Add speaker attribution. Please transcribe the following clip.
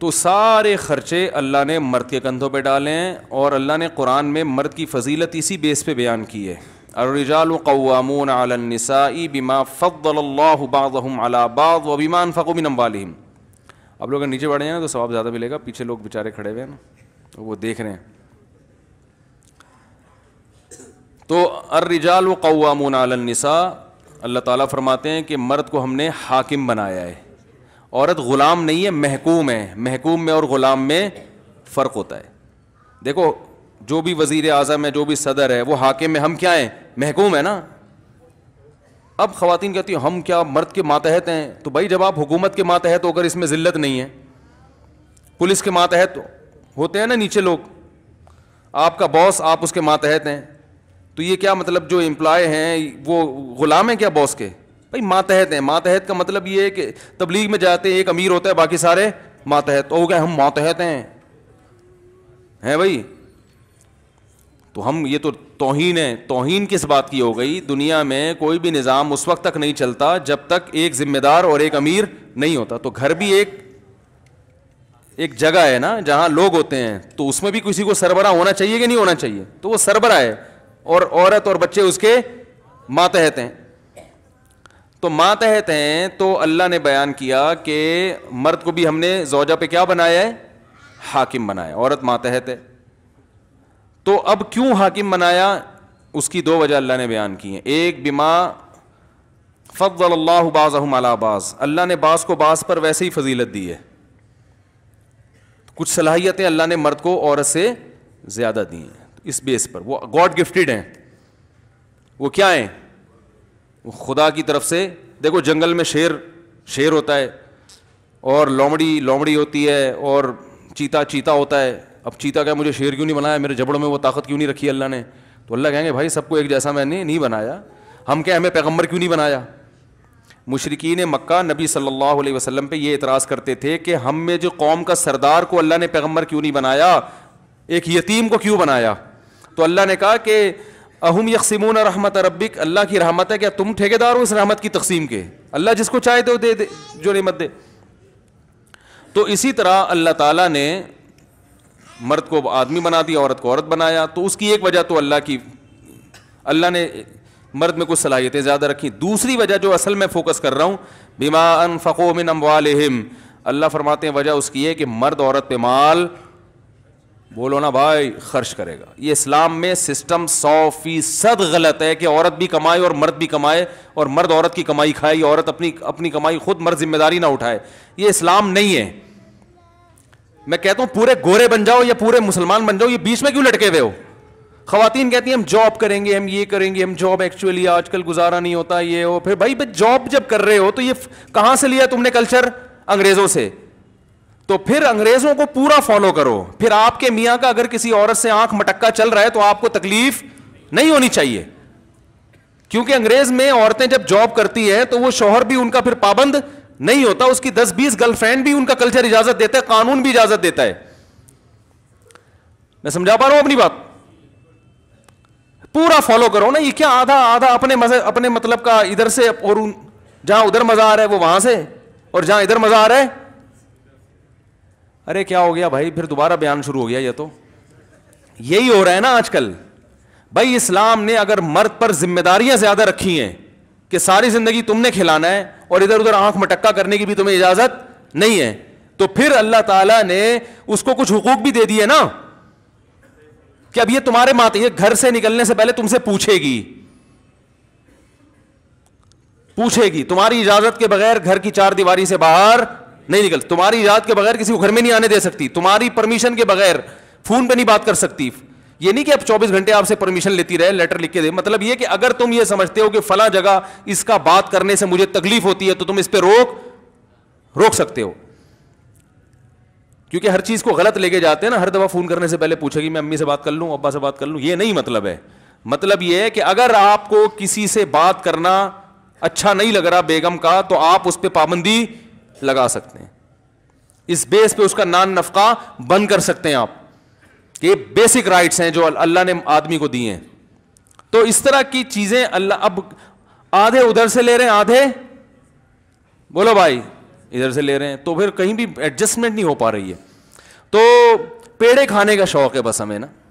Speaker 1: तो सारे ख़र्चे अल्लाह ने मर्द के कंधों पर डाले हैं और अल्लाह ने कुरान में मर्द की फजीलत इसी बेस पे बयान की है अर्रिजाल कवामून अलनसाई बिमा फ़ल्लाबाम अलाबाद व बीमान फ़कुमिन अम्बालिम अब लोग नीचे बढ़े हैं तो सवाब ज़्यादा मिलेगा पीछे लोग बेचारे खड़े हुए हैं ना वो देख रहे हैं तो अर्रिजाल कवामून अलनसा अल्लाह ताला फरमाते हैं कि मर्द को हमने हाकिम बनाया है औरत ग़ुलाम नहीं है महकूम है महकूम में और ग़ुलाम में फ़र्क होता है देखो जो भी वजीर अजम है जो भी सदर है वो हाकिम में हम क्या हैं महकूम है ना अब ख़वान कहती हैं हम क्या मर्द के मातहत हैं तो भाई जब आप हुकूमत के मातहत हो अगर इसमें ज़िल्लत नहीं है पुलिस के मातहत होते हैं ना नीचे लोग आपका बॉस आप उसके मातहत हैं तो ये क्या मतलब जो एम्प्लॉय हैं वो ग़ुलाम हैं क्या बॉस के भाई मातहत है मातहत का मतलब ये है कि तबलीग में जाते हैं एक अमीर होता है बाकी सारे मातहत हो तो गए हम मातहत हैं हैं भाई तो हम ये तो तोहन है तोहन किस बात की हो गई दुनिया में कोई भी निज़ाम उस वक्त तक नहीं चलता जब तक एक जिम्मेदार और एक अमीर नहीं होता तो घर भी एक एक जगह है ना जहां लोग होते हैं तो उसमें भी किसी को सरबरा होना चाहिए कि नहीं होना चाहिए तो वो सरबरा है और औरत और बच्चे उसके मातहत हैं तो मातहत हैं तो अल्लाह ने बयान किया कि मर्द को भी हमने जौजा पे क्या बनाया है हाकिम बनाया औरत मातहत है तो अब क्यों हाकिम बनाया उसकी दो वजह अल्लाह ने बयान की है एक बिमा फ़ल्ला बाज़ाबाज अल्लाह ने बास को बास पर वैसे ही फजीलत दी है कुछ सलाहियतें अल्लाह ने मर्द को औरत से ज़्यादा दी हैं इस बेस पर वो गॉड गिफ्टेड हैं वो क्या हैं खुदा की तरफ से देखो जंगल में शेर शेर होता है और लोमड़ी लोमड़ी होती है और चीता चीता होता है अब चीता क्या मुझे शेर क्यों नहीं बनाया मेरे जबड़ों में वो ताकत क्यों नहीं रखी अल्लाह ने तो अल्लाह कहेंगे भाई सबको एक जैसा मैंने नहीं बनाया हम क्या हमें पैगम्बर क्यों नहीं बनाया मुशरकिन मक्का नबी सल्लल्लाहु अलैहि वसल्लम पे ये एतराज़ करते थे कि हम में जो कौम का सरदार को अल्लाह ने पैगम्बर क्यों नहीं बनाया एक यतीम को क्यों बनाया तो अल्लाह ने कहा कि अहम यकसिमून रहमत रब्बिक अल्लाह की रहमत है क्या तुम ठेकेदार हो इस रहमत की तकसीम के अल्लाह जिसको चाहे तो दे दे जो नमत दे तो इसी तरह अल्लाह ताला ने मर्द को आदमी बना दिया औरत को औरत बनाया तो उसकी एक वजह तो अल्लाह की अल्लाह ने मर्द में कुछ सलाहियतें ज़्यादा रखी दूसरी वजह जो असल में फोकस कर रहा हूँ बीमा अनफ़ो मिन अम्बालम अल्लाह फरमाते हैं वजह उसकी है कि मर्द औरत पे माल बोलो ना भाई खर्च करेगा ये इस्लाम में सिस्टम सौ फीसद गलत है कि औरत भी कमाए और मर्द भी कमाए और मर्द औरत की कमाई खाए औरत अपनी अपनी कमाई खुद मर्द जिम्मेदारी ना उठाए ये इस्लाम नहीं है मैं कहता हूं पूरे गोरे बन जाओ या पूरे मुसलमान बन जाओ ये बीच में क्यों लटके हुए हो खातन कहती हैं हम जॉब करेंगे हम ये करेंगे हम जॉब एक्चुअली आजकल गुजारा नहीं होता ये हो फिर भाई जॉब जब कर रहे हो तो ये कहां से लिया तुमने कल्चर अंग्रेजों से तो फिर अंग्रेजों को पूरा फॉलो करो फिर आपके मियाँ का अगर किसी औरत से आंख मटक्का चल रहा है तो आपको तकलीफ नहीं होनी चाहिए क्योंकि अंग्रेज में औरतें जब जॉब करती हैं तो वो शोहर भी उनका फिर पाबंद नहीं होता उसकी दस बीस गर्लफ्रेंड भी उनका कल्चर इजाजत देता है कानून भी इजाजत देता है मैं समझा पा रहा हूं अपनी बात पूरा फॉलो करो ना ये क्या आधा आधा अपने मजे अपने मतलब का इधर से और जहां उधर मजा आ रहा है वो वहां से और जहां इधर मजा आ रहा है अरे क्या हो गया भाई फिर दोबारा बयान शुरू हो गया ये तो यही हो रहा है ना आजकल भाई इस्लाम ने अगर मर्द पर जिम्मेदारियां ज्यादा रखी हैं कि सारी जिंदगी तुमने खिलाना है और इधर उधर आंख मटक्का करने की भी तुम्हें इजाजत नहीं है तो फिर अल्लाह ताला ने उसको कुछ हुकूक भी दे दिए ना कि अब ये तुम्हारे माते ये घर से निकलने से पहले तुमसे पूछेगी पूछेगी तुम्हारी इजाजत के बगैर घर की चार दीवारी से बाहर नहीं निकल तुम्हारी इजाजत के बगैर किसी को घर में नहीं आने दे सकती तुम्हारी परमिशन के बगैर फोन पर नहीं बात कर सकती ये नहीं कि अब 24 घंटे आपसे परमिशन लेती रहे लेटर लिख के दे मतलब ये कि अगर तुम ये समझते हो कि फला जगह इसका बात करने से मुझे तकलीफ होती है तो तुम इस पर रोक रोक सकते हो क्योंकि हर चीज को गलत लेके जाते हैं ना हर दफा फोन करने से पहले पूछेगी मैं अम्मी से बात कर लू अब्बा से बात कर लू ये नहीं मतलब है मतलब यह है कि अगर आपको किसी से बात करना अच्छा नहीं लग रहा बेगम का तो आप उस पर पाबंदी लगा सकते हैं इस बेस पे उसका नान नफका बंद कर सकते हैं आप ये बेसिक राइट्स हैं जो अल्लाह ने आदमी को दिए हैं तो इस तरह की चीजें अल्लाह अब आधे उधर से ले रहे हैं आधे बोलो भाई इधर से ले रहे हैं तो फिर कहीं भी एडजस्टमेंट नहीं हो पा रही है तो पेड़े खाने का शौक है बस हमें ना